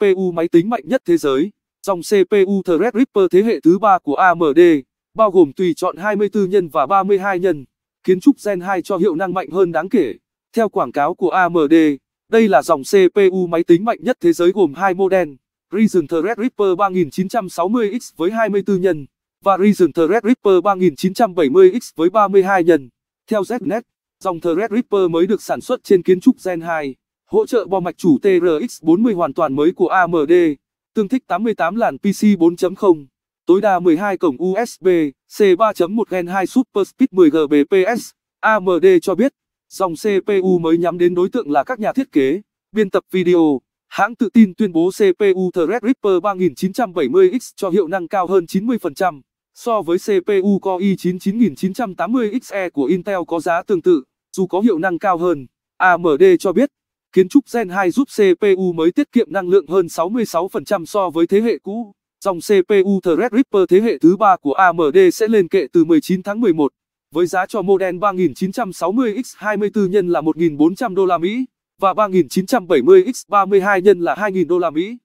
CPU máy tính mạnh nhất thế giới. Dòng CPU Threadripper thế hệ thứ 3 của AMD, bao gồm tùy chọn 24 nhân và 32 nhân, kiến trúc Gen 2 cho hiệu năng mạnh hơn đáng kể. Theo quảng cáo của AMD, đây là dòng CPU máy tính mạnh nhất thế giới gồm hai model, Ryzen Threadripper 3960X với 24 nhân và Ryzen Threadripper 3970X với 32 nhân. Theo ZNet, dòng Threadripper mới được sản xuất trên kiến trúc Gen 2 hỗ trợ bo mạch chủ TRX40 hoàn toàn mới của AMD, tương thích 88 làn PC 4.0, tối đa 12 cổng USB, C3.1 Gen 2 Super Speed 10 Gbps. AMD cho biết, dòng CPU mới nhắm đến đối tượng là các nhà thiết kế, biên tập video. Hãng tự tin tuyên bố CPU Threadripper 3970X cho hiệu năng cao hơn 90%, so với CPU Core i9 9980XE của Intel có giá tương tự, dù có hiệu năng cao hơn. AMD cho biết, Kiến trúc Gen 2 giúp CPU mới tiết kiệm năng lượng hơn 66% so với thế hệ cũ. Dòng CPU Threadripper thế hệ thứ 3 của AMD sẽ lên kệ từ 19 tháng 11 với giá cho model 3960X24 nhân là 1.400 đô la Mỹ và 3970X32 nhân là 2.000 đô la Mỹ.